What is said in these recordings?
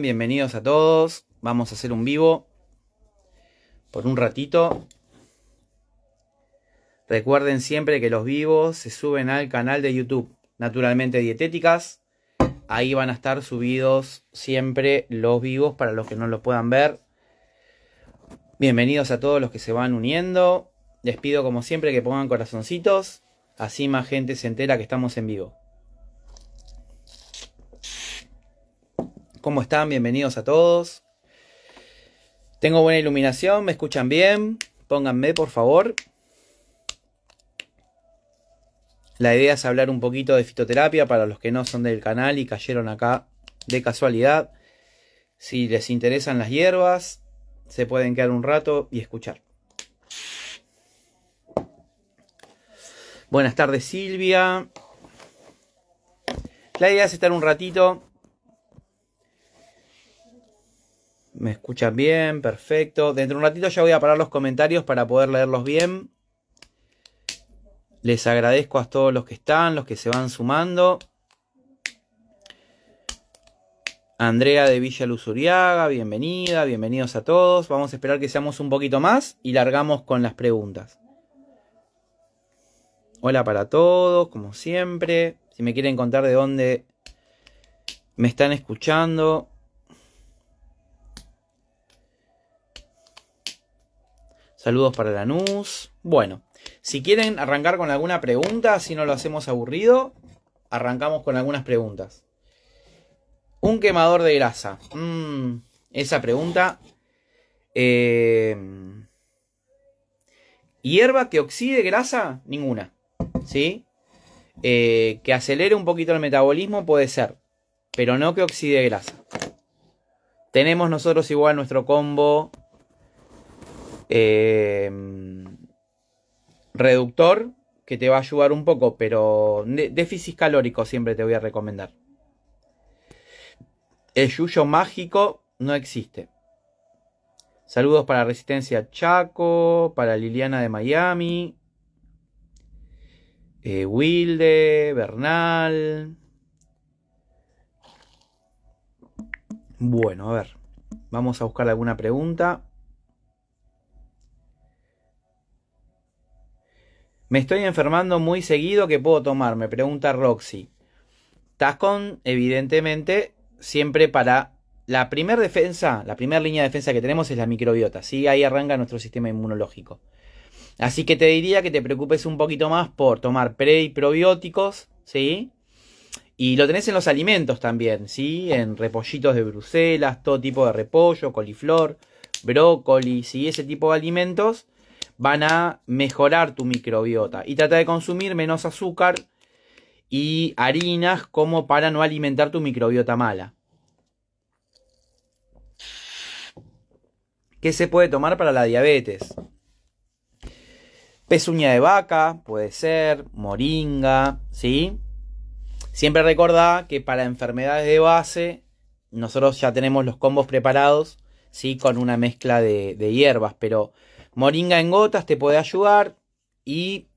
Bienvenidos a todos. Vamos a hacer un vivo por un ratito. Recuerden siempre que los vivos se suben al canal de YouTube, naturalmente dietéticas. Ahí van a estar subidos siempre los vivos para los que no los puedan ver. Bienvenidos a todos los que se van uniendo. Les pido como siempre que pongan corazoncitos, así más gente se entera que estamos en vivo. ¿Cómo están? Bienvenidos a todos. Tengo buena iluminación, me escuchan bien. Pónganme, por favor. La idea es hablar un poquito de fitoterapia para los que no son del canal y cayeron acá de casualidad. Si les interesan las hierbas, se pueden quedar un rato y escuchar. Buenas tardes Silvia. La idea es estar un ratito Me escuchan bien, perfecto. Dentro de un ratito ya voy a parar los comentarios para poder leerlos bien. Les agradezco a todos los que están, los que se van sumando. Andrea de Villa Luzuriaga, bienvenida, bienvenidos a todos. Vamos a esperar que seamos un poquito más y largamos con las preguntas. Hola para todos, como siempre. Si me quieren contar de dónde me están escuchando, Saludos para Lanús. Bueno, si quieren arrancar con alguna pregunta, si no lo hacemos aburrido, arrancamos con algunas preguntas. Un quemador de grasa. Mm, esa pregunta. Eh, ¿Hierba que oxide grasa? Ninguna. ¿Sí? Eh, que acelere un poquito el metabolismo puede ser, pero no que oxide grasa. Tenemos nosotros igual nuestro combo Em, reductor, que te va a ayudar un poco, pero déficit calórico siempre te voy a recomendar. El yuyo mágico no existe. Saludos para Resistencia Chaco, para Liliana de Miami, eh, Wilde, Bernal. Bueno, a ver, vamos a buscar alguna pregunta. Me estoy enfermando muy seguido, ¿qué puedo tomar? Me pregunta Roxy. Tascon, evidentemente, siempre para la primera defensa, la primera línea de defensa que tenemos es la microbiota, ¿sí? Ahí arranca nuestro sistema inmunológico. Así que te diría que te preocupes un poquito más por tomar pre y probióticos, ¿sí? Y lo tenés en los alimentos también, ¿sí? En repollitos de Bruselas, todo tipo de repollo, coliflor, brócoli, ¿sí? Ese tipo de alimentos van a mejorar tu microbiota. Y trata de consumir menos azúcar y harinas como para no alimentar tu microbiota mala. ¿Qué se puede tomar para la diabetes? Pezuña de vaca, puede ser, moringa, ¿sí? Siempre recordá que para enfermedades de base, nosotros ya tenemos los combos preparados, ¿sí? Con una mezcla de, de hierbas, pero Moringa en gotas te puede ayudar y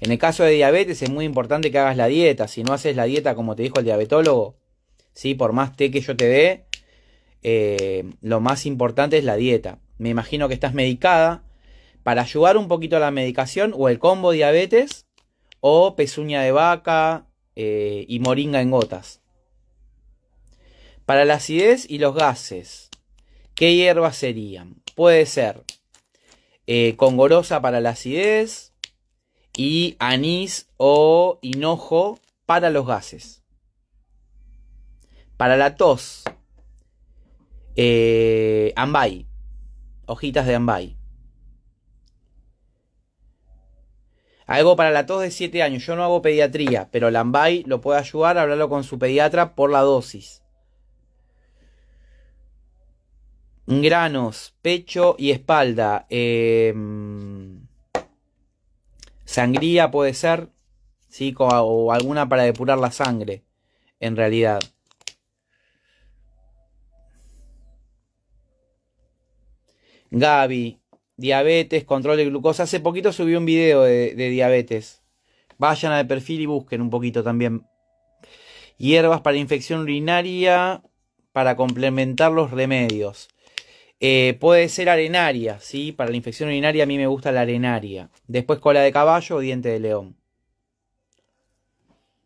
en el caso de diabetes es muy importante que hagas la dieta. Si no haces la dieta como te dijo el diabetólogo, ¿sí? por más té que yo te dé, eh, lo más importante es la dieta. Me imagino que estás medicada. Para ayudar un poquito a la medicación o el combo diabetes o pezuña de vaca eh, y moringa en gotas. Para la acidez y los gases, ¿qué hierbas serían? Puede ser eh, congorosa para la acidez y anís o hinojo para los gases. Para la tos, eh, ambay, hojitas de ambay. Algo para la tos de 7 años. Yo no hago pediatría, pero el ambay lo puede ayudar a hablarlo con su pediatra por la dosis. granos, pecho y espalda. Em, sangría puede ser, O alguna para depurar la sangre, en realidad. Gaby, diabetes, control de glucosa. Hace poquito subí un video de, de diabetes. Vayan al perfil y busquen un poquito también. Hierbas para infección urinaria para complementar los remedios. Eh, puede ser arenaria, ¿sí? Para la infección urinaria a mí me gusta la arenaria. Después cola de caballo o diente de león.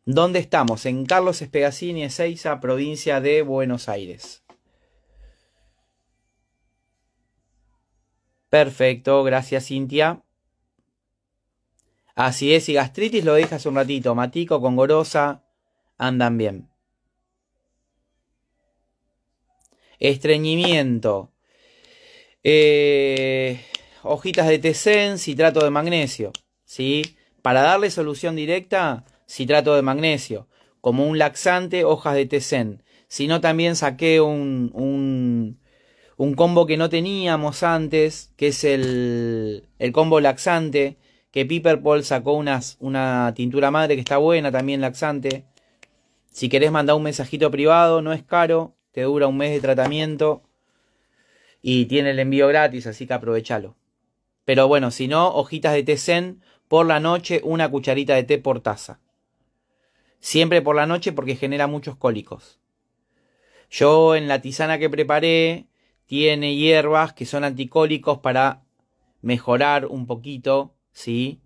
¿Dónde estamos? En Carlos Espegacini, Ezeiza, provincia de Buenos Aires. Perfecto, gracias Cintia. Así es, y gastritis lo dije hace un ratito. Matico, Gorosa andan bien. Estreñimiento. Eh, hojitas de tesén, citrato de magnesio. ¿sí? Para darle solución directa, citrato de magnesio. Como un laxante, hojas de tesén. Si no, también saqué un, un, combo que no teníamos antes, que es el, el combo laxante, que Paul sacó unas, una tintura madre que está buena también laxante. Si querés mandar un mensajito privado, no es caro, te dura un mes de tratamiento y tiene el envío gratis, así que aprovechalo. Pero bueno, si no, hojitas de té zen por la noche, una cucharita de té por taza. Siempre por la noche porque genera muchos cólicos. Yo en la tisana que preparé tiene hierbas que son anticólicos para mejorar un poquito, ¿sí?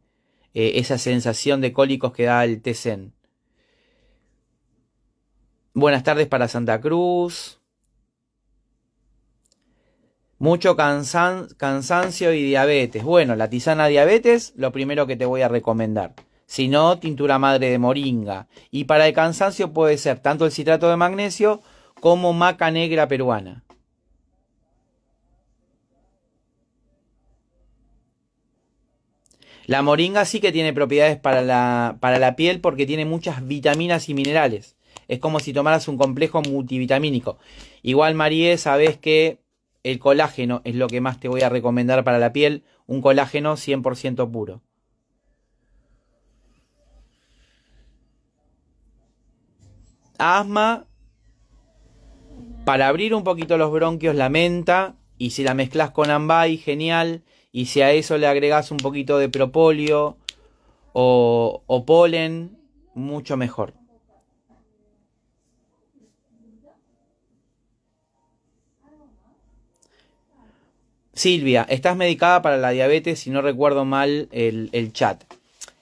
Eh, esa sensación de cólicos que da el té zen. Buenas tardes para Santa Cruz. Mucho cansancio y diabetes. Bueno, la tisana diabetes, lo primero que te voy a recomendar. Si no, tintura madre de moringa. Y para el cansancio puede ser tanto el citrato de magnesio como maca negra peruana. La moringa sí que tiene propiedades para la, para la, piel porque tiene muchas vitaminas y minerales. Es como si tomaras un complejo multivitamínico. Igual, María, sabes que el colágeno es lo que más te voy a recomendar para la piel, un colágeno 100% puro. Asma, para abrir un poquito los bronquios, la menta, y si la mezclas con ambay, genial, y si a eso le agregas un poquito de propóleo o, o polen, mucho mejor. Silvia, estás medicada para la diabetes, si no recuerdo mal el, el chat.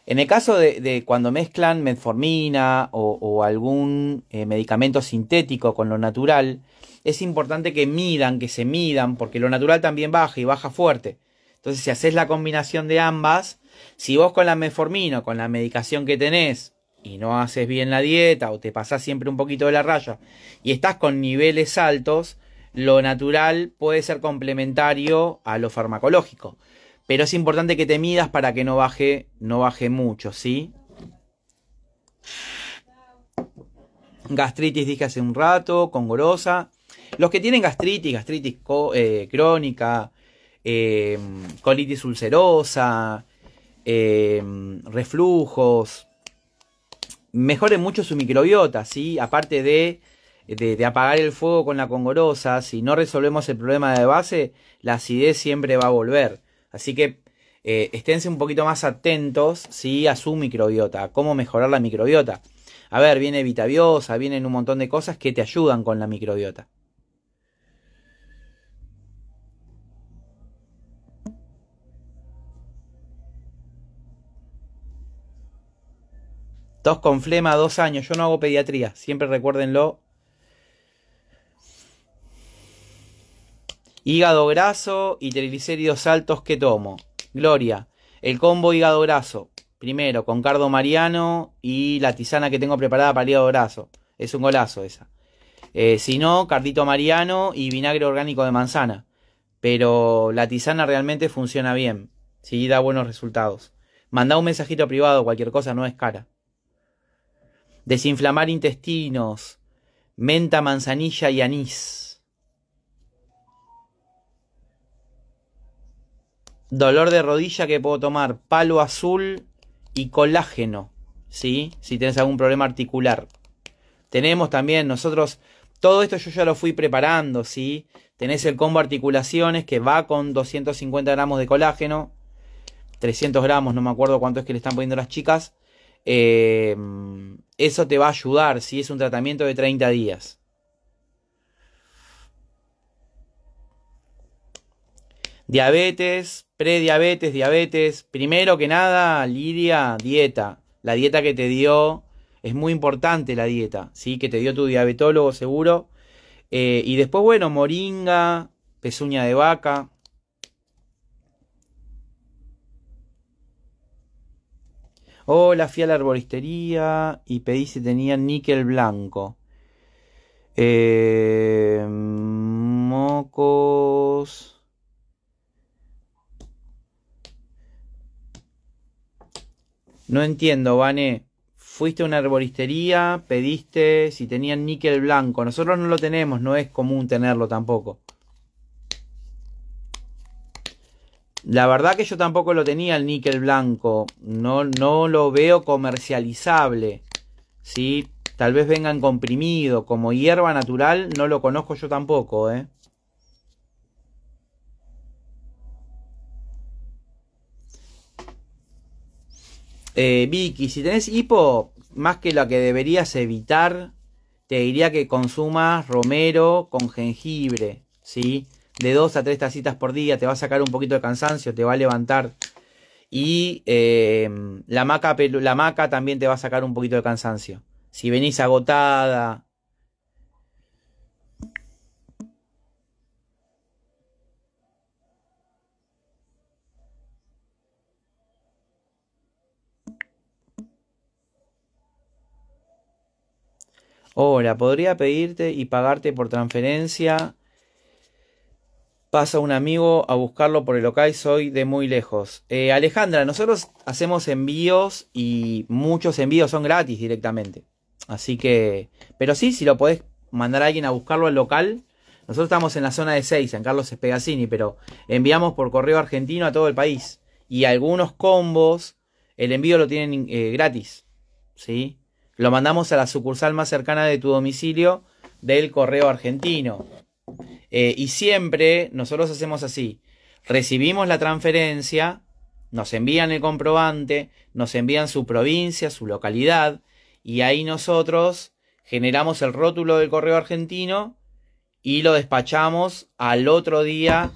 En el caso de, cuando mezclan metformina o, algún eh, medicamento sintético con lo natural, es importante que midan, que se midan, porque lo natural también baja y baja fuerte. Entonces, si haces la combinación de ambas, si vos con la metformina, con la medicación que tenés, y no haces bien la dieta o te pasás siempre un poquito de la raya y estás con niveles altos, lo natural puede ser complementario a lo farmacológico. Pero es importante que te midas para que no baje, no baje mucho, ¿sí? Gastritis dije hace un rato, congorosa. Los que tienen gastritis, gastritis eh, crónica, em, colitis ulcerosa, em, reflujos, mejoren mucho su microbiota, ¿sí? Aparte de de, apagar el fuego con la congorosa, si no resolvemos el problema de base, la acidez siempre va a volver. Así que eh, esténse un poquito más atentos a su microbiota, a cómo mejorar la microbiota. A ver, viene vitabiosa, vienen un montón de cosas que te ayudan con la microbiota. dos con flema, dos años. Yo no hago pediatría, siempre recuérdenlo Hígado graso y triglicéridos altos que tomo. Gloria. El combo hígado graso. Primero, con cardo mariano y la tisana que tengo preparada para el hígado graso. Es un golazo esa. Eh, si no, cardito mariano y vinagre orgánico de manzana. Pero la tisana realmente funciona bien. Sí, da buenos resultados. Manda un mensajito privado, cualquier cosa, no es cara. Desinflamar intestinos. Menta, manzanilla y anís. dolor de rodilla que puedo tomar palo azul y colágeno, ¿sí? Si tienes algún problema articular. Tenemos también nosotros, todo esto yo ya lo fui preparando, ¿sí? Tenés el combo articulaciones que va con 250 gramos de colágeno, 300 gramos, no me acuerdo cuánto es que le están poniendo las chicas. Eh, eso te va a ayudar, si es un tratamiento de 30 días. Diabetes, prediabetes, diabetes. Primero que nada, Lidia, dieta. La dieta que te dio es muy importante la dieta, ¿sí? Que te dio tu diabetólogo seguro. Eh, y después, bueno, moringa, pezuña de vaca. Hola, fui a la arboristería y pedí si tenía níquel blanco. Eh, mocos. No entiendo, Vane. Fuiste a una arboristería, pediste si tenían níquel blanco. Nosotros no lo tenemos, no es común tenerlo tampoco. La verdad que yo tampoco lo tenía el níquel blanco. No, no lo veo comercializable. ¿sí? Tal vez vengan comprimido. Como hierba natural no lo conozco yo tampoco. ¿eh? Eh, Vicky, si tenés hipo, más que lo que deberías evitar, te diría que consumas romero con jengibre, ¿sí? De dos a tres tacitas por día, te va a sacar un poquito de cansancio, te va a levantar. Y em, la, maca, la maca también te va a sacar un poquito de cansancio. Si venís agotada, Hola, podría pedirte y pagarte por transferencia. Pasa un amigo a buscarlo por el local, soy de muy lejos. Eh, Alejandra, nosotros hacemos envíos y muchos envíos son gratis directamente. Así que, pero sí, si lo podés mandar a alguien a buscarlo al local, nosotros estamos en la zona de 6, San Carlos Espegacini, pero enviamos por correo argentino a todo el país. Y algunos combos, el envío lo tienen eh, gratis. ¿Sí? Lo mandamos a la sucursal más cercana de tu domicilio del correo argentino. Eh, y siempre nosotros hacemos así. Recibimos la transferencia, nos envían el comprobante, nos envían su provincia, su localidad, y ahí nosotros generamos el rótulo del correo argentino y lo despachamos al otro día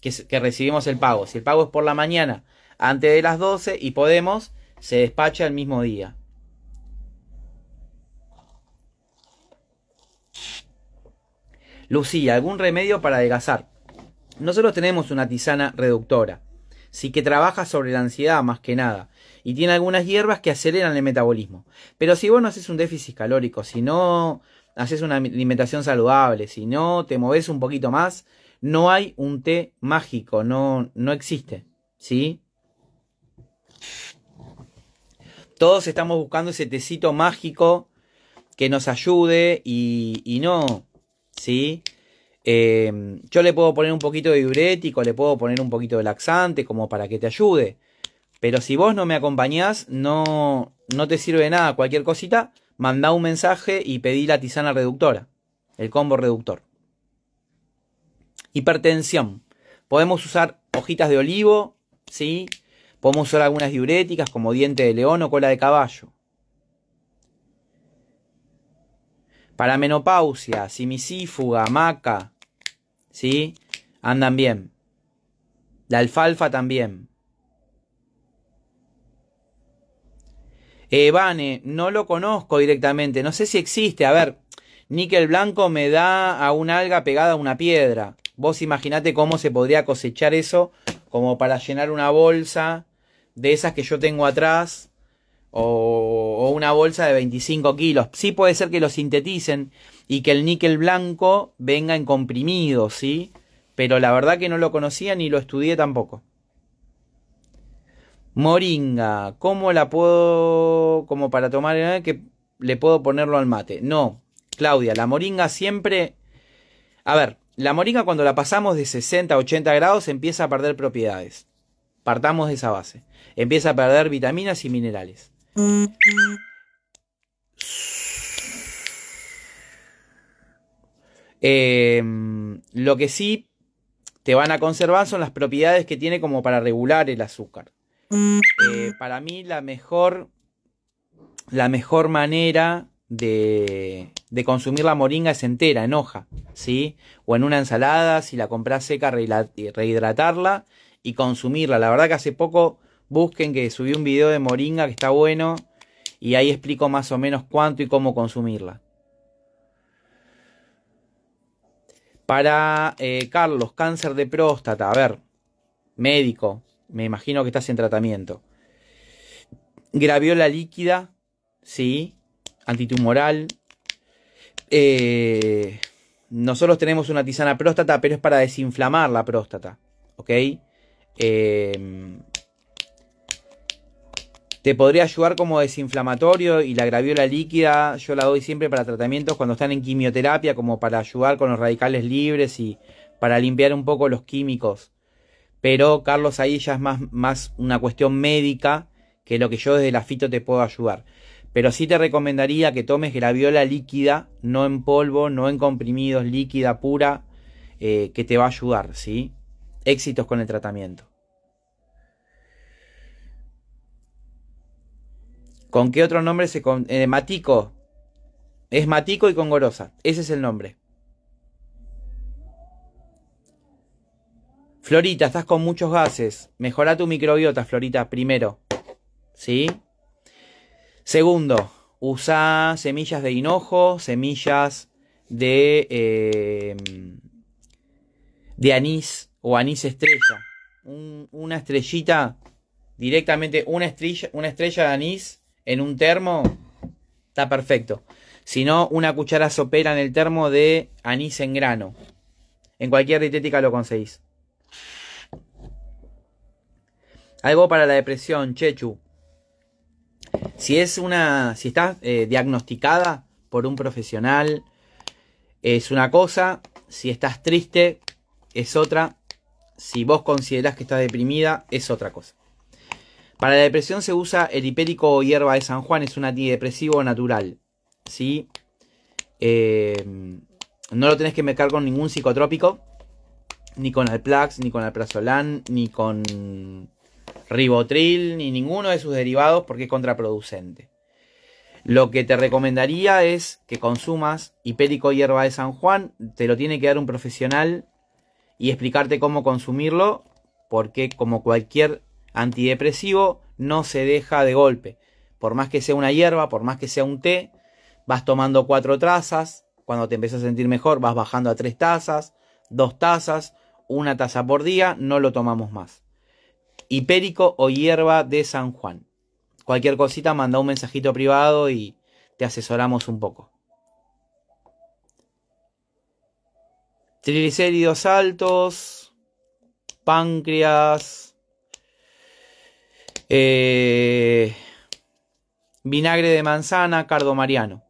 que, que, recibimos el pago. Si el pago es por la mañana, antes de las 12 y podemos, se despacha el mismo día. Lucía, algún remedio para adelgazar. Nosotros tenemos una tisana reductora, sí que trabaja sobre la ansiedad más que nada, y tiene algunas hierbas que aceleran el metabolismo. Pero si vos no haces un déficit calórico, si no haces una alimentación saludable, si no te moves un poquito más, no hay un té mágico, no, no existe, ¿sí? Todos estamos buscando ese tecito mágico que nos ayude y no, Em, yo le puedo poner un poquito de diurético, le puedo poner un poquito de laxante como para que te ayude. Pero si vos no me acompañás, no, no te sirve nada cualquier cosita, mandá un mensaje y pedí la tisana reductora, el combo reductor. Hipertensión. Podemos usar hojitas de olivo, ¿sí? Podemos usar algunas diuréticas como diente de león o cola de caballo. Para menopausia, simicífuga, maca, ¿sí? Andan bien. La alfalfa también. Eh, Vane, no lo conozco directamente, no sé si existe. A ver, níquel blanco me da a una alga pegada a una piedra. Vos imaginate cómo se podría cosechar eso como para llenar una bolsa de esas que yo tengo atrás o, una bolsa de 25 kilos. Sí puede ser que lo sinteticen y que el níquel blanco venga en comprimido, ¿sí? Pero la verdad que no lo conocía ni lo estudié tampoco. Moringa, ¿cómo la puedo, como para tomar, eh, que le puedo ponerlo al mate? No, Claudia, la moringa siempre... A ver, la moringa cuando la pasamos de 60 a 80 grados empieza a perder propiedades. Partamos de esa base. Empieza a perder vitaminas y minerales. Em, lo que sí te van a conservar son las propiedades que tiene como para regular el azúcar. Eh, para mí la mejor, la mejor manera de, de, consumir la moringa es entera, en hoja, ¿sí? O en una ensalada, si la compras seca, rehidratarla y consumirla. La verdad que hace poco Busquen que subí un video de moringa que está bueno y ahí explico más o menos cuánto y cómo consumirla. Para eh, Carlos, cáncer de próstata, a ver, médico, me imagino que estás en tratamiento. Graviola líquida, sí, antitumoral. Eh, nosotros tenemos una tisana próstata, pero es para desinflamar la próstata, ¿ok? Eh, te podría ayudar como desinflamatorio y la graviola líquida yo la doy siempre para tratamientos cuando están en quimioterapia, como para ayudar con los radicales libres y para limpiar un poco los químicos. Pero Carlos, ahí ya es más, más una cuestión médica que lo que yo desde la fito te puedo ayudar. Pero sí te recomendaría que tomes graviola líquida, no en polvo, no en comprimidos, líquida pura, eh, que te va a ayudar, ¿sí? Éxitos con el tratamiento. ¿Con qué otro nombre se con... Eh, Matico. Es Matico y Congorosa. Ese es el nombre. Florita, estás con muchos gases. Mejora tu microbiota, Florita, primero. ¿Sí? Segundo, usa semillas de hinojo, semillas de, eh, de anís o anís estrella. una estrellita, directamente una estrella, una estrella de anís en un termo, está perfecto. Si no, una cuchara sopera en el termo de anís en grano. En cualquier dietética lo conseguís. Algo para la depresión, Chechu. Si es una. Si estás eh, diagnosticada por un profesional, es una cosa. Si estás triste, es otra. Si vos considerás que estás deprimida, es otra cosa. Para la depresión se usa el hipérico o hierba de San Juan, es un antidepresivo natural. ¿sí? Eh, no lo tenés que mezclar con ningún psicotrópico, ni con Alplax, ni con Alprazolam, ni con Ribotril, ni ninguno de sus derivados porque es contraproducente. Lo que te recomendaría es que consumas hipérico hierba de San Juan, te lo tiene que dar un profesional y explicarte cómo consumirlo, porque como cualquier antidepresivo no se deja de golpe. Por más que sea una hierba, por más que sea un té, vas tomando cuatro tazas, cuando te empiezas a sentir mejor vas bajando a tres tazas, dos tazas, una taza por día, no lo tomamos más. Hipérico o hierba de San Juan. Cualquier cosita manda un mensajito privado y te asesoramos un poco. Triglicéridos altos, páncreas, eh, vinagre de manzana, cardo mariano.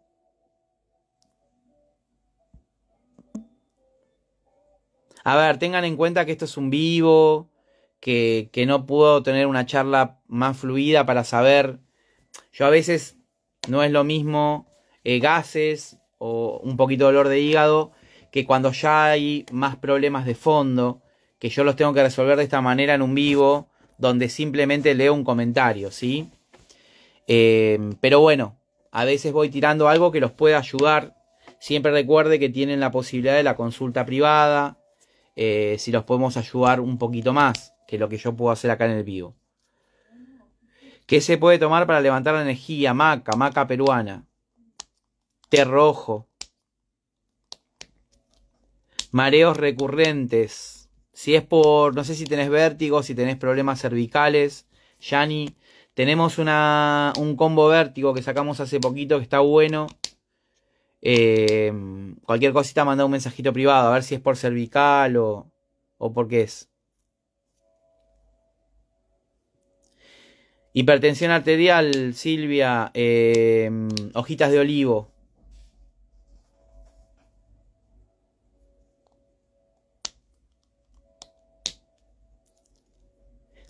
A ver, tengan en cuenta que esto es un vivo, que, que, no puedo tener una charla más fluida para saber. Yo a veces no es lo mismo eh, gases o un poquito dolor de hígado que cuando ya hay más problemas de fondo, que yo los tengo que resolver de esta manera en un vivo donde simplemente leo un comentario, ¿sí? Eh, pero bueno, a veces voy tirando algo que los pueda ayudar. Siempre recuerde que tienen la posibilidad de la consulta privada, eh, si los podemos ayudar un poquito más que lo que yo puedo hacer acá en el vivo. ¿Qué se puede tomar para levantar la energía? Maca, maca peruana. Té rojo. Mareos recurrentes si es por, no sé si tenés vértigo, si tenés problemas cervicales, Yani. Tenemos una, un combo vértigo que sacamos hace poquito que está bueno. Eh, cualquier cosita manda un mensajito privado a ver si es por cervical o, o por qué es. Hipertensión arterial, Silvia. Eh, hojitas de olivo.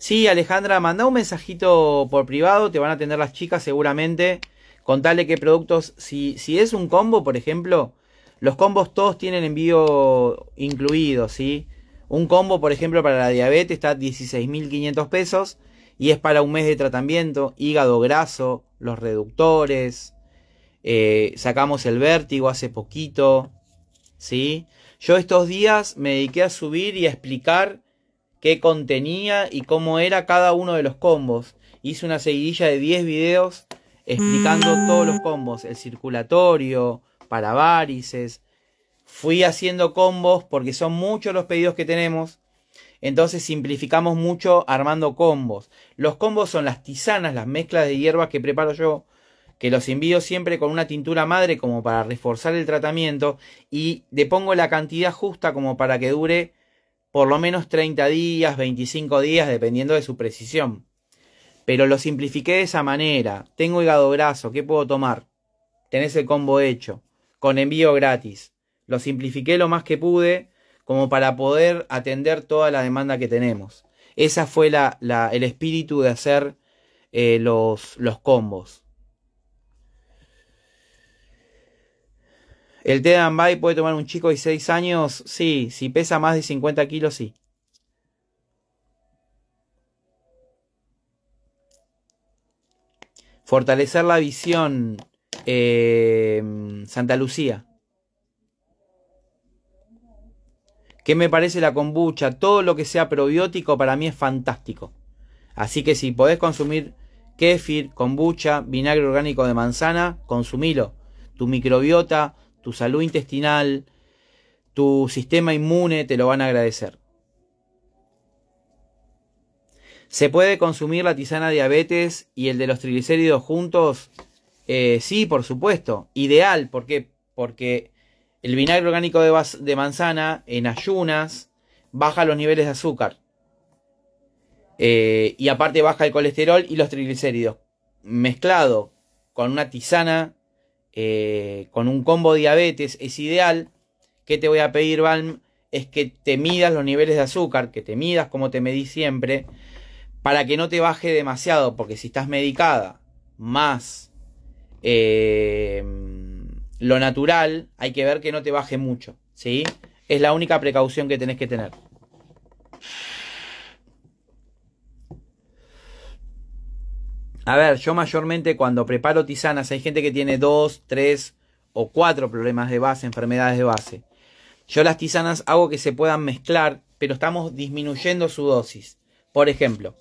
Sí, Alejandra, manda un mensajito por privado, te van a atender las chicas seguramente. Contale qué productos, si, si es un combo, por ejemplo, los combos todos tienen envío incluido, ¿sí? Un combo, por ejemplo, para la diabetes está a 16.500 pesos y es para un mes de tratamiento, hígado graso, los reductores, eh, sacamos el vértigo hace poquito, ¿sí? Yo estos días me dediqué a subir y a explicar qué contenía y cómo era cada uno de los combos. Hice una seguidilla de 10 videos explicando mm. todos los combos, el circulatorio, para varices. Fui haciendo combos porque son muchos los pedidos que tenemos. Entonces simplificamos mucho armando combos. Los combos son las tisanas, las mezclas de hierbas que preparo yo, que los envío siempre con una tintura madre como para reforzar el tratamiento y le pongo la cantidad justa como para que dure por lo menos 30 días, 25 días, dependiendo de su precisión. Pero lo simplifiqué de esa manera. Tengo hígado graso, ¿qué puedo tomar? Tenés el combo hecho, con envío gratis. Lo simplifiqué lo más que pude como para poder atender toda la demanda que tenemos. Esa fue la, el espíritu de hacer eh, los, los combos. ¿El té de puede tomar un chico de 6 años? Sí, si pesa más de 50 kilos, sí. Fortalecer la visión. Em, Santa Lucía. ¿Qué me parece la kombucha? Todo lo que sea probiótico para mí es fantástico. Así que si podés consumir kéfir, kombucha, vinagre orgánico de manzana, consumilo. Tu microbiota tu salud intestinal, tu sistema inmune te lo van a agradecer. ¿Se puede consumir la tisana diabetes y el de los triglicéridos juntos? Eh, sí, por supuesto. Ideal, ¿por qué? Porque el vinagre orgánico de, manzana en ayunas baja los niveles de azúcar. Eh, y aparte baja el colesterol y los triglicéridos. Mezclado con una tisana eh, con un combo diabetes es ideal. ¿Qué te voy a pedir, Balm? Es que te midas los niveles de azúcar, que te midas como te medí siempre, para que no te baje demasiado, porque si estás medicada más eh, lo natural, hay que ver que no te baje mucho, ¿sí? Es la única precaución que tenés que tener. A ver, yo mayormente cuando preparo tisanas, hay gente que tiene dos, tres o cuatro problemas de base, enfermedades de base. Yo las tisanas hago que se puedan mezclar, pero estamos disminuyendo su dosis. Por ejemplo,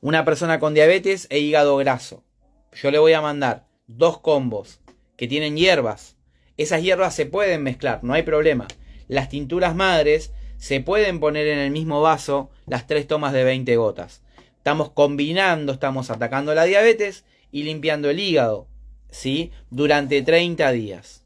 una persona con diabetes e hígado graso. Yo le voy a mandar dos combos que tienen hierbas. Esas hierbas se pueden mezclar, no hay problema. Las tinturas madres se pueden poner en el mismo vaso las tres tomas de 20 gotas. Estamos combinando, estamos atacando la diabetes y limpiando el hígado, ¿sí? Durante 30 días.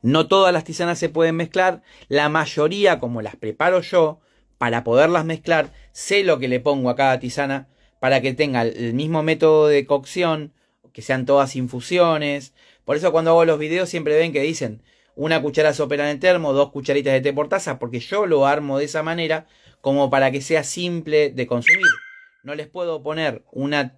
No todas las tisanas se pueden mezclar, la mayoría como las preparo yo, para poderlas mezclar, sé lo que le pongo a cada tisana para que tenga el mismo método de cocción, que sean todas infusiones. Por eso cuando hago los videos siempre ven que dicen una cuchara sopera en el termo, dos cucharitas de té por taza, porque yo lo armo de esa manera como para que sea simple de consumir. No les puedo poner una,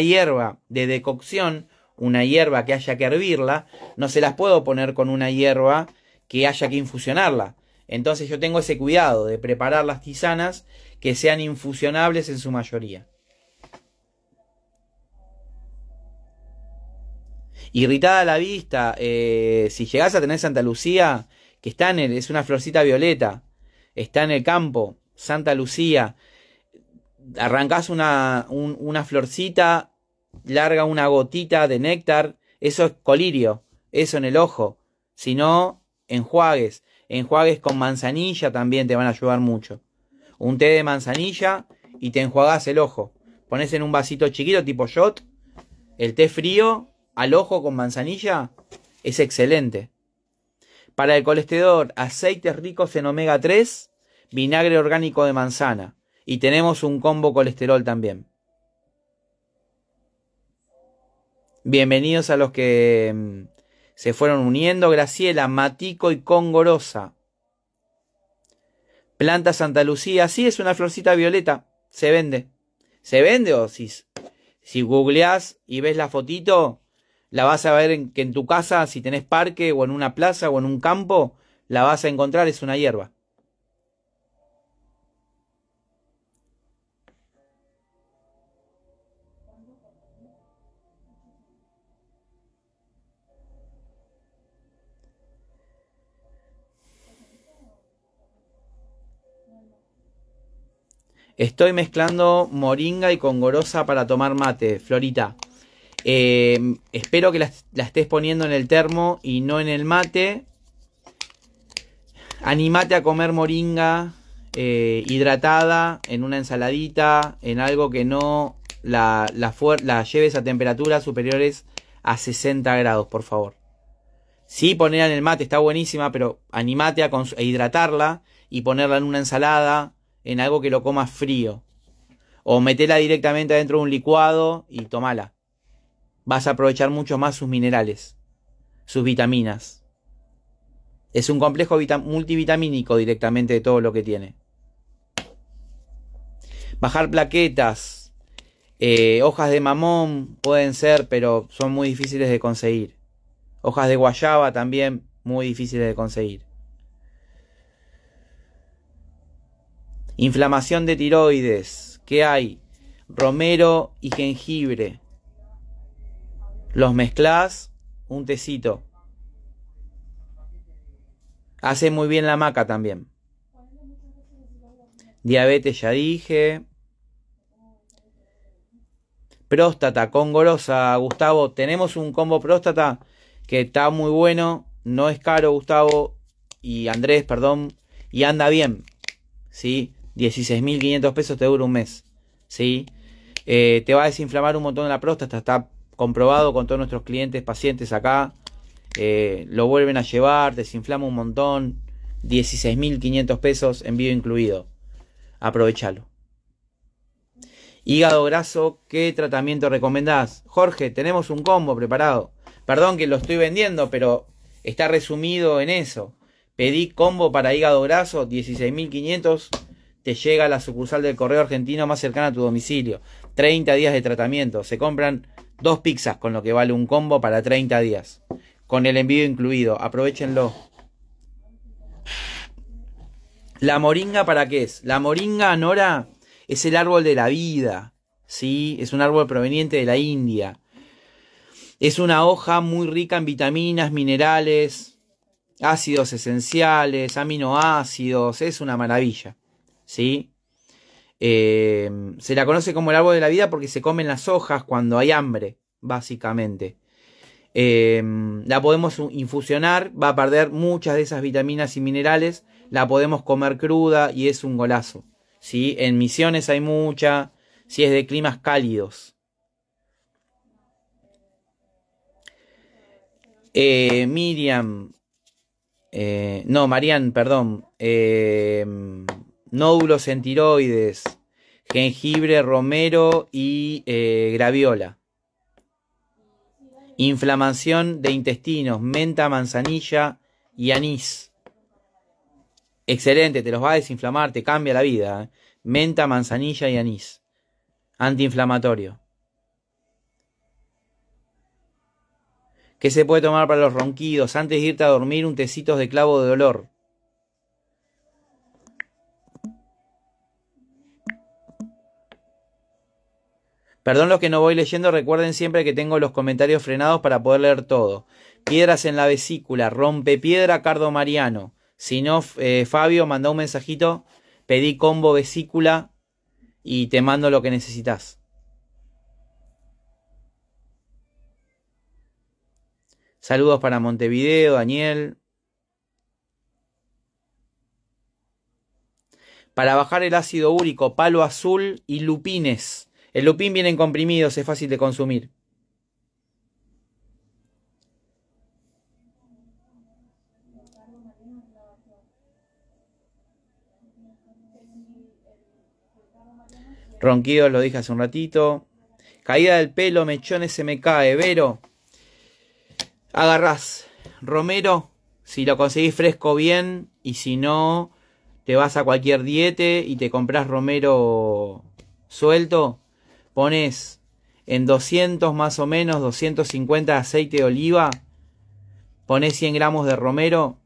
hierba de decocción, una hierba que haya que hervirla, no se las puedo poner con una hierba que haya que infusionarla. Entonces yo tengo ese cuidado de preparar las tisanas que sean infusionables en su mayoría. Irritada la vista, eh, si llegás a tener Santa Lucía, que está en es una florcita violeta, está en el campo, Santa Lucía, Arrancas una, florcita, larga una gotita de néctar, eso es colirio, eso en el ojo, si no, enjuagues, enjuagues con manzanilla también te van a ayudar mucho. Un té de manzanilla y te enjuagás el ojo. Pones en un vasito chiquito tipo shot, el té frío al ojo con manzanilla es excelente. Para el colesterol, aceites ricos en omega 3, vinagre orgánico de manzana. Y tenemos un combo colesterol también. Bienvenidos a los que mm, se fueron uniendo. Graciela, Matico y Congorosa. Planta Santa Lucía. Sí, es una florcita violeta. Se vende. Se vende o si, si googleás y ves la fotito, la vas a ver que en tu casa, si tenés parque o en una plaza o en un campo, la vas a encontrar, es una hierba. Estoy mezclando moringa y congorosa para tomar mate, Florita. Em, espero que la, estés poniendo en el termo y no en el mate. Animate a comer moringa eh, hidratada en una ensaladita, en algo que no la, lleves a temperaturas superiores a 60 grados, por favor. Sí, ponerla en el mate está buenísima, pero animate a, hidratarla y ponerla en una ensalada, en algo que lo comas frío. O metela directamente dentro de un licuado y tomala vas a aprovechar mucho más sus minerales, sus vitaminas. Es un complejo multivitamínico directamente de todo lo que tiene. Bajar plaquetas, eh, hojas de mamón pueden ser, pero son muy difíciles de conseguir. Hojas de guayaba también muy difíciles de conseguir. Inflamación de tiroides, ¿qué hay? Romero y jengibre. Los mezclas, un tecito. Hace muy bien la maca también. Diabetes ya dije. Próstata con Gustavo. Tenemos un combo próstata que está muy bueno. No es caro, Gustavo. Y Andrés, perdón. Y anda bien. ¿Sí? 16.500 pesos te dura un mes. ¿Sí? Eh, te va a desinflamar un montón de la próstata. Está comprobado con todos nuestros clientes, pacientes acá. Eh, lo vuelven a llevar, desinflama un montón. 16.500 pesos, envío incluido. Aprovechalo. Hígado graso, ¿qué tratamiento recomendás? Jorge, tenemos un combo preparado. Perdón que lo estoy vendiendo, pero está resumido en eso. Pedí combo para hígado graso, 16.500. Te llega a la sucursal del correo argentino más cercana a tu domicilio. 30 días de tratamiento. Se compran Dos pizzas con lo que vale un combo para 30 días. Con el envío incluido. Aprovechenlo. ¿La moringa para qué es? La moringa, Nora, es el árbol de la vida. ¿sí? Es un árbol proveniente de la India. Es una hoja muy rica en vitaminas, minerales, ácidos esenciales, aminoácidos. Es una maravilla. ¿Sí? Eh, se la conoce como el árbol de la vida porque se comen las hojas cuando hay hambre, básicamente. Eh, la podemos infusionar, va a perder muchas de esas vitaminas y minerales. La podemos comer cruda y es un golazo. ¿sí? En misiones hay mucha, si es de climas cálidos. Eh, Miriam, no, Marian, perdón nódulos en tiroides, jengibre, romero y eh, graviola. Inflamación de intestinos, menta, manzanilla y anís. Excelente, te los va a desinflamar, te cambia la vida. ¿eh? Menta, manzanilla y anís. Antiinflamatorio. ¿Qué se puede tomar para los ronquidos? Antes de irte a dormir, un tecito de clavo de dolor. Perdón los que no voy leyendo, recuerden siempre que tengo los comentarios frenados para poder leer todo. Piedras en la vesícula, rompe piedra, Cardo Mariano. Si no, eh, Fabio, manda un mensajito, pedí combo vesícula y te mando lo que necesitas. Saludos para Montevideo, Daniel. Para bajar el ácido úrico, palo azul y lupines. El lupín viene en comprimidos, es fácil de consumir. Ronquidos, lo dije hace un ratito. Caída del pelo, mechones se me cae. Vero, agarrás. Romero, si lo conseguís fresco bien y si no, te vas a cualquier diete y te compras romero suelto pones en 200 más o menos, 250 de aceite de oliva, pones 100 gramos de romero,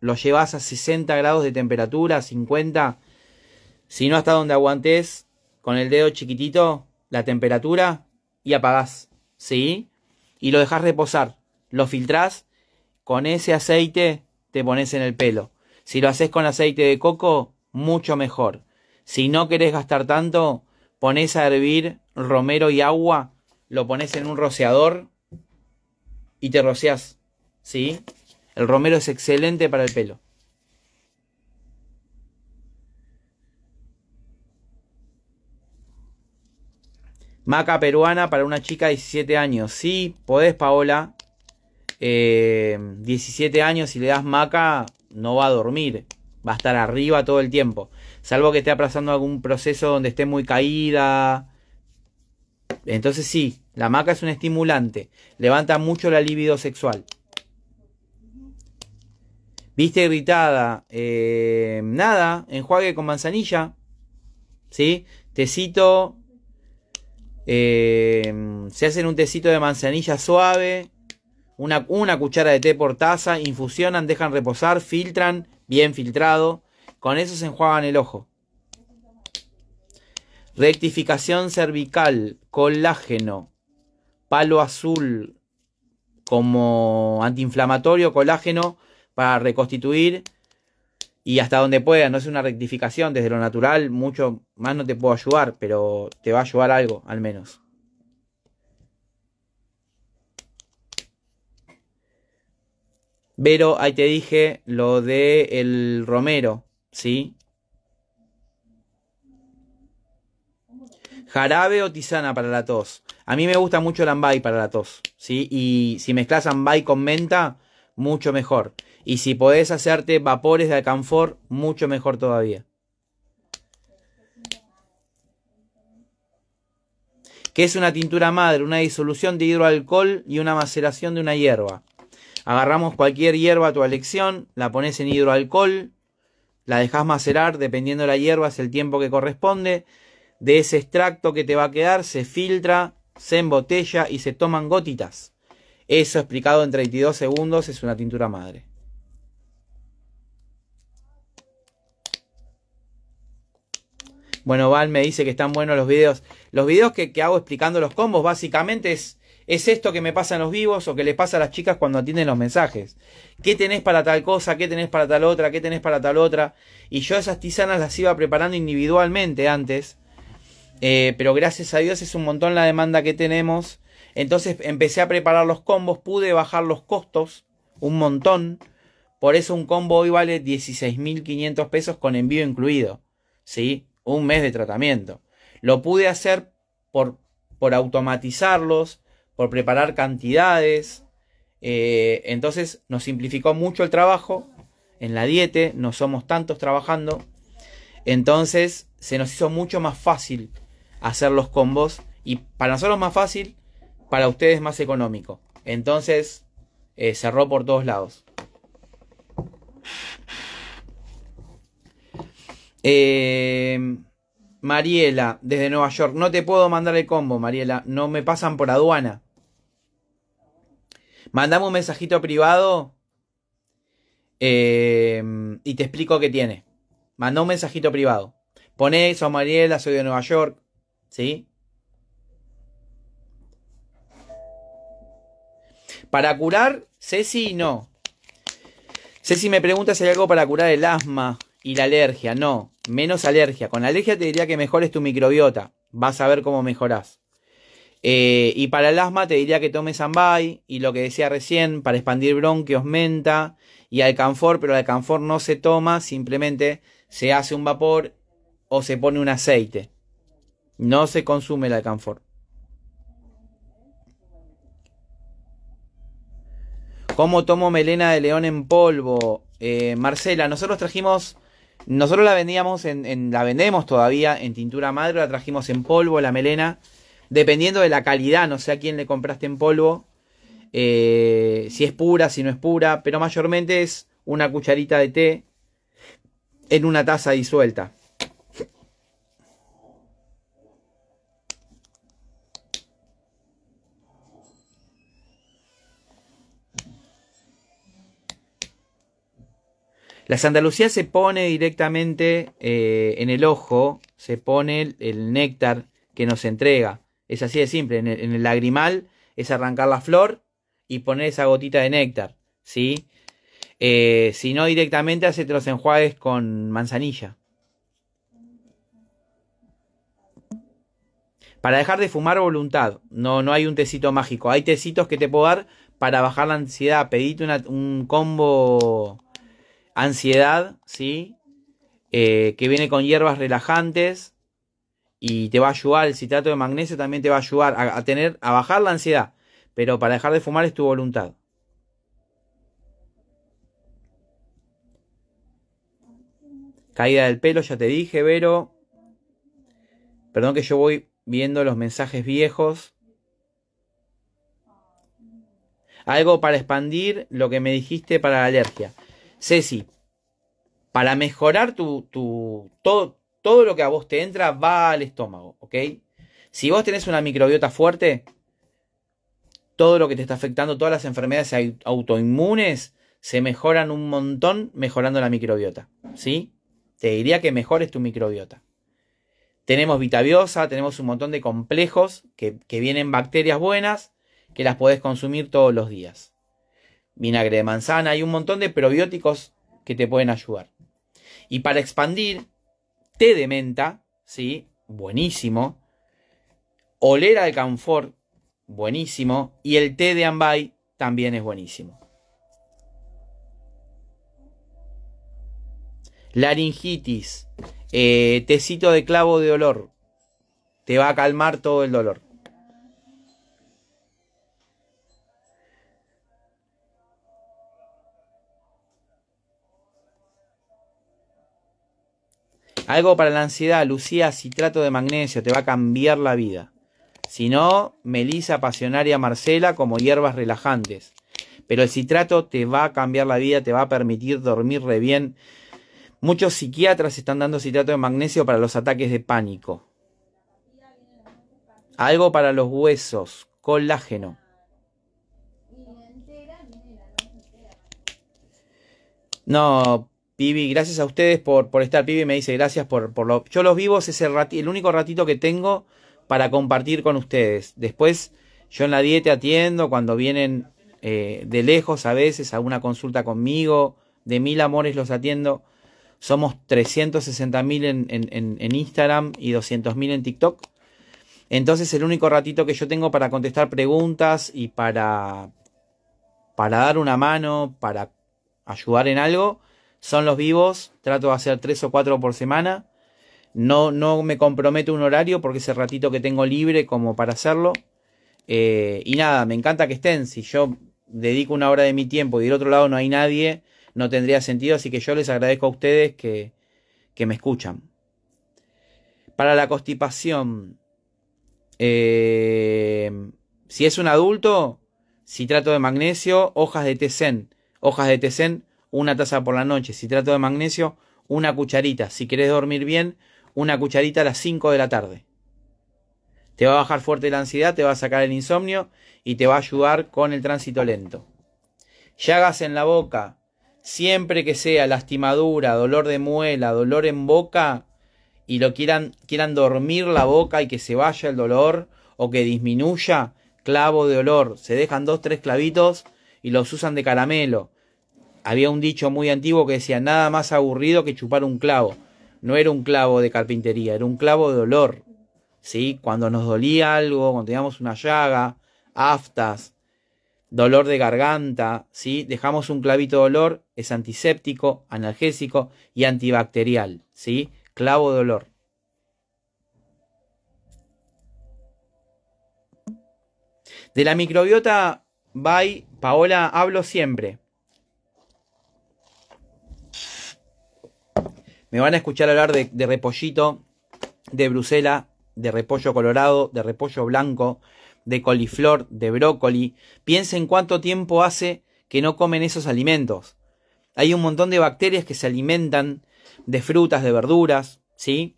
lo llevas a 60 grados de temperatura, 50, si no hasta donde aguantes con el dedo chiquitito la temperatura y apagás, ¿sí? Y lo dejas reposar, lo filtrás, con ese aceite te pones en el pelo. Si lo haces con aceite de coco, mucho mejor. Si no querés gastar tanto, pones a hervir romero y agua, lo pones en un rociador y te rocias. ¿Sí? El romero es excelente para el pelo. Maca peruana para una chica de 17 años. Sí, podés, Paola. 17 eh, años, si le das maca, no va a dormir. Va a estar arriba todo el tiempo. Salvo que esté aplazando algún proceso donde esté muy caída entonces sí, la maca es un estimulante, levanta mucho la libido sexual. Viste irritada, eh, nada, enjuague con manzanilla, ¿sí? Tecito, eh, se hacen un tecito de manzanilla suave, una, una cuchara de té por taza, infusionan, dejan reposar, filtran, bien filtrado, con eso se enjuagan el ojo. Rectificación cervical, colágeno, palo azul como antiinflamatorio, colágeno para reconstituir y hasta donde pueda, no es una rectificación desde lo natural, mucho más no te puedo ayudar, pero te va a ayudar algo al menos. Pero ahí te dije lo de el romero, ¿sí? Jarabe o tisana para la tos. A mí me gusta mucho el ambay para la tos. ¿sí? Y si mezclas ambay con menta, mucho mejor. Y si podés hacerte vapores de alcanfor, mucho mejor todavía. ¿Qué es una tintura madre, una disolución de hidroalcohol y una maceración de una hierba. Agarramos cualquier hierba a tu elección, la pones en hidroalcohol, la dejas macerar dependiendo de la hierba, es el tiempo que corresponde, de ese extracto que te va a quedar se filtra, se embotella y se toman gotitas. Eso explicado en 32 segundos es una tintura madre. Bueno, Val me dice que están buenos los videos. Los videos que, hago explicando los combos básicamente es, es esto que me pasa los vivos o que les pasa a las chicas cuando atienden los mensajes. ¿Qué tenés para tal cosa? ¿Qué tenés para tal otra? ¿Qué tenés para tal otra? Y yo esas tisanas las iba preparando individualmente antes eh, pero gracias a Dios es un montón la demanda que tenemos. Entonces empecé a preparar los combos, pude bajar los costos un montón. Por eso un combo hoy vale 16.500 pesos con envío incluido. ¿Sí? Un mes de tratamiento. Lo pude hacer por, automatizarlos, por preparar cantidades. Eh, entonces nos simplificó mucho el trabajo. En la dieta no somos tantos trabajando. Entonces se nos hizo mucho más fácil hacer los combos. Y para nosotros más fácil, para ustedes más económico. Entonces, eh, cerró por todos lados. Em, Mariela, desde Nueva York. No te puedo mandar el combo, Mariela. No me pasan por aduana. Mandame un mensajito privado em, y te explico qué tiene. Mandó un mensajito privado. Poné, soy Mariela, soy de Nueva York. ¿Sí? Para curar, Ceci no. Ceci me pregunta si hay algo para curar el asma y la alergia. No, menos alergia. Con alergia te diría que mejores tu microbiota. Vas a ver cómo mejorás. Eh, y para el asma te diría que tomes ambai y lo que decía recién, para expandir bronquios, menta y alcanfor, pero el alcanfor no se toma, simplemente se hace un vapor o se pone un aceite. No se consume la Alcanfor. ¿Cómo tomo melena de león en polvo? Eh, Marcela, nosotros trajimos, nosotros la vendíamos, en, la vendemos todavía en tintura madre, la trajimos en polvo, la melena, dependiendo de la calidad, no sé a quién le compraste en polvo, eh, si es pura, si no es pura, pero mayormente es una cucharita de té en una taza disuelta. Las andalucías se pone directamente eh, en el ojo, se pone el, néctar que nos entrega. Es así de simple, en el, lagrimal es arrancar la flor y poner esa gotita de néctar, ¿sí? Eh, si no directamente, hace los enjuagues con manzanilla. Para dejar de fumar voluntad, no, no hay un tecito mágico. Hay tecitos que te puedo dar para bajar la ansiedad. Pedite un combo ansiedad, ¿sí? Eh, que viene con hierbas relajantes y te va a ayudar, el citrato de magnesio también te va a ayudar a, a, tener, a bajar la ansiedad, pero para dejar de fumar es tu voluntad. Caída del pelo, ya te dije, Vero. Perdón que yo voy viendo los mensajes viejos. Algo para expandir lo que me dijiste para la alergia. Ceci, para mejorar tu, todo, lo que a vos te entra va al estómago, ¿ok? Si vos tenés una microbiota fuerte, todo lo que te está afectando, todas las enfermedades autoinmunes, se mejoran un montón mejorando la microbiota, ¿sí? Te diría que mejores tu microbiota. Tenemos vitabiosa, tenemos un montón de complejos que, que vienen bacterias buenas que las podés consumir todos los días vinagre de manzana y un montón de probióticos que te pueden ayudar. Y para expandir, té de menta, ¿sí? Buenísimo. Olera de canfor, buenísimo. Y el té de ambay también es buenísimo. Laringitis, eh, tecito de clavo de olor. Te va a calmar todo el dolor. Algo para la ansiedad, Lucía, citrato de magnesio, te va a cambiar la vida. Si no, Melisa, Pasionaria, Marcela como hierbas relajantes. Pero el citrato te va a cambiar la vida, te va a permitir dormir re bien. Muchos psiquiatras están dando citrato de magnesio para los ataques de pánico. Algo para los huesos, colágeno. No, Pibi, gracias a ustedes por, por estar. Pibi me dice gracias por, lo. Yo los vivos es el, único ratito que tengo para compartir con ustedes. Después, yo en la dieta atiendo cuando vienen eh, de lejos a veces a una consulta conmigo. De mil amores los atiendo. Somos 360 mil en, en, Instagram y 200 mil en TikTok. Entonces, el único ratito que yo tengo para contestar preguntas y para, para dar una mano, para ayudar en algo son los vivos, trato de hacer tres o cuatro por semana. No, no me comprometo un horario porque ese ratito que tengo libre como para hacerlo. Eh, y nada, me encanta que estén. Si yo dedico una hora de mi tiempo y del otro lado no hay nadie, no tendría sentido. Así que yo les agradezco a ustedes que, que me escuchan. Para la constipación, eh, si es un adulto, si trato de magnesio, hojas de tesén. Hojas de tesén una taza por la noche. Citrato de magnesio, una cucharita. Si querés dormir bien, una cucharita a las 5 de la tarde. Te va a bajar fuerte la ansiedad, te va a sacar el insomnio y te va a ayudar con el tránsito lento. Llagas en la boca, siempre que sea lastimadura, dolor de muela, dolor en boca, y lo quieran, quieran dormir la boca y que se vaya el dolor o que disminuya, clavo de olor. Se dejan dos, tres clavitos y los usan de caramelo. Había un dicho muy antiguo que decía nada más aburrido que chupar un clavo. No era un clavo de carpintería, era un clavo de dolor. ¿Sí? Cuando nos dolía algo, cuando teníamos una llaga, aftas, dolor de garganta, ¿sí? Dejamos un clavito de dolor, es antiséptico, analgésico y antibacterial, ¿sí? Clavo de dolor. De la microbiota by Paola hablo siempre. Me van a escuchar hablar de, repollito, de brusela, de repollo colorado, de repollo blanco, de coliflor, de brócoli. Piensen cuánto tiempo hace que no comen esos alimentos. Hay un montón de bacterias que se alimentan de frutas, de verduras, ¿sí?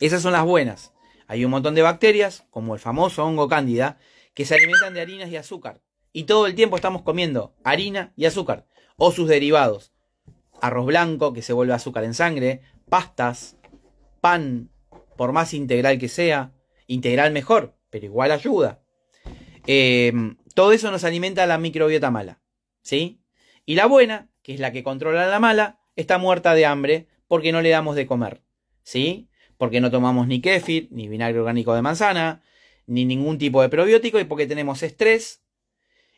Esas son las buenas. Hay un montón de bacterias, como el famoso hongo cándida, que se alimentan de harinas y azúcar. Y todo el tiempo estamos comiendo harina y azúcar, o sus derivados arroz blanco que se vuelve azúcar en sangre, pastas, pan, por más integral que sea, integral mejor, pero igual ayuda. Em, todo eso nos alimenta la microbiota mala, ¿sí? Y la buena, que es la que controla la mala, está muerta de hambre porque no le damos de comer, ¿sí? Porque no tomamos ni kéfir, ni vinagre orgánico de manzana, ni ningún tipo de probiótico y porque tenemos estrés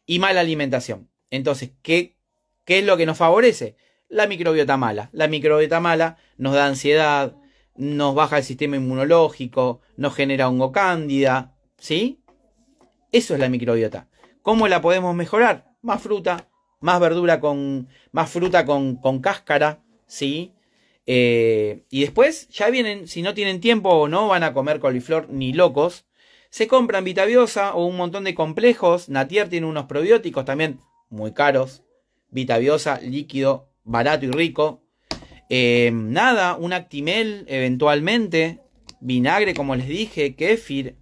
y mala alimentación. Entonces, ¿qué, qué es lo que nos favorece? la microbiota mala. La microbiota mala nos da ansiedad, nos baja el sistema inmunológico, nos genera hongo cándida, ¿sí? Eso es la microbiota. ¿Cómo la podemos mejorar? Más fruta, más verdura con, más fruta con, cáscara, ¿sí? Eh, y después ya vienen, si no tienen tiempo o no van a comer coliflor ni locos, se compran Vitaviosa o un montón de complejos. Natier tiene unos probióticos también muy caros. Vitaviosa líquido barato y rico. Eh, nada, un actimel eventualmente, vinagre como les dije, kéfir,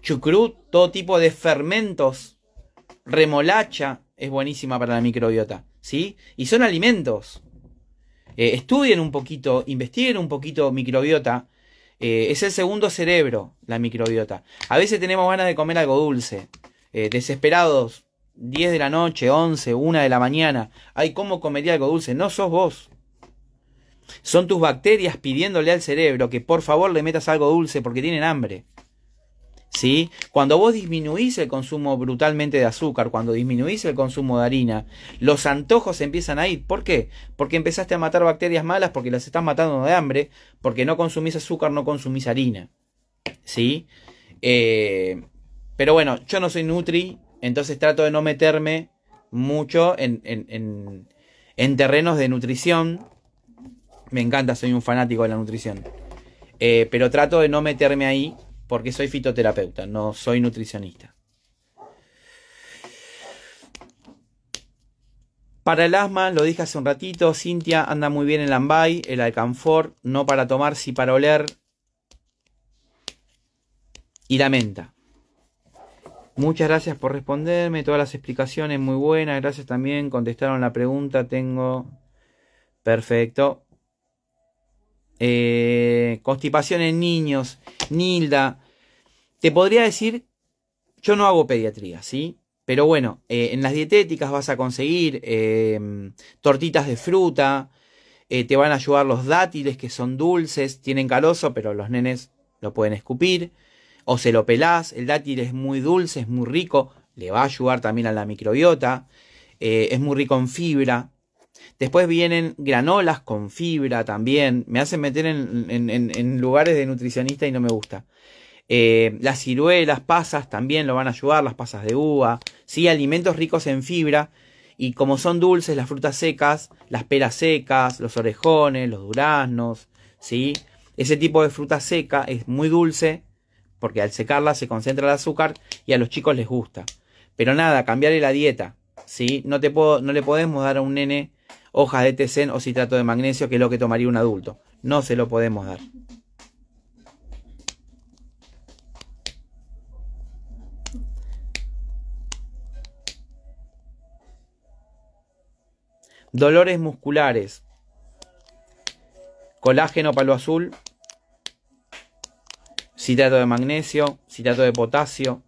chucrut, todo tipo de fermentos, remolacha es buenísima para la microbiota, ¿sí? Y son alimentos. Eh, estudien un poquito, investiguen un poquito microbiota. Eh, es el segundo cerebro, la microbiota. A veces tenemos ganas de comer algo dulce. desesperados, 10 de la noche, 11, 1 de la mañana. Ay, ¿cómo comería algo dulce? No sos vos. Son tus bacterias pidiéndole al cerebro que por favor le metas algo dulce porque tienen hambre. ¿Sí? Cuando vos disminuís el consumo brutalmente de azúcar, cuando disminuís el consumo de harina, los antojos empiezan a ir. ¿Por qué? Porque empezaste a matar bacterias malas, porque las estás matando de hambre, porque no consumís azúcar, no consumís harina. ¿Sí? Eh, pero bueno, yo no soy Nutri, entonces trato de no meterme mucho en, en, terrenos de nutrición. Me encanta, soy un fanático de la nutrición. Eh, pero trato de no meterme ahí porque soy fitoterapeuta, no soy nutricionista. Para el asma, lo dije hace un ratito, Cintia anda muy bien el Ambay, el Alcanfor, no para tomar, sí para oler. Y la menta. Muchas gracias por responderme, todas las explicaciones muy buenas, gracias también, contestaron la pregunta, tengo... Perfecto. Eh, constipación en niños, Nilda. Te podría decir, yo no hago pediatría, ¿sí? Pero bueno, eh, en las dietéticas vas a conseguir em, tortitas de fruta, eh, te van a ayudar los dátiles que son dulces, tienen caloso, pero los nenes lo pueden escupir o se lo el dátil es muy dulce, es muy rico, le va a ayudar también a la microbiota, eh, es muy rico en fibra. Después vienen granolas con fibra también, me hacen meter en, en, lugares de nutricionista y no me gusta. Eh, las ciruelas, pasas también lo van a ayudar, las pasas de uva, sí, alimentos ricos en fibra. Y como son dulces, las frutas secas, las peras secas, los orejones, los duraznos, ¿sí? Ese tipo de fruta seca es muy dulce, porque al secarla se concentra el azúcar y a los chicos les gusta. Pero nada, cambiarle la dieta, ¿sí? No, te puedo, no le podemos dar a un nene hojas de sen o citrato de magnesio, que es lo que tomaría un adulto. No se lo podemos dar. Dolores musculares. Colágeno palo azul, citrato de magnesio, citrato de potasio.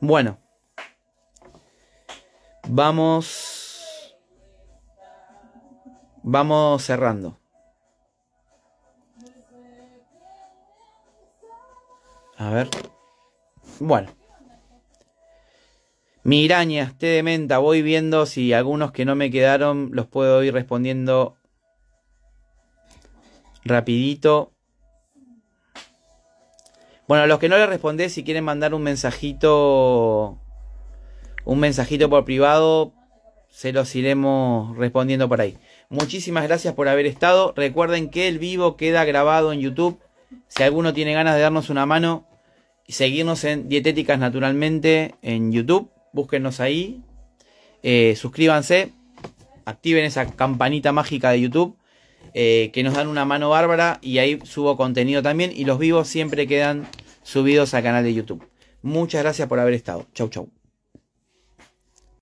Bueno, vamos, vamos cerrando. A ver. Bueno. Mirañas, té de menta, voy viendo si algunos que no me quedaron los puedo ir respondiendo rapidito. Bueno, a los que no les respondé, si quieren mandar un mensajito, un mensajito por privado, se los iremos respondiendo por ahí. Muchísimas gracias por haber estado. Recuerden que el vivo queda grabado en YouTube. Si alguno tiene ganas de darnos una mano, y seguirnos en Dietéticas Naturalmente en YouTube. Búsquenos ahí. Eh, suscríbanse. Activen esa campanita mágica de YouTube. Eh, que nos dan una mano bárbara. Y ahí subo contenido también. Y los vivos siempre quedan subidos al canal de YouTube. Muchas gracias por haber estado. Chau, chau.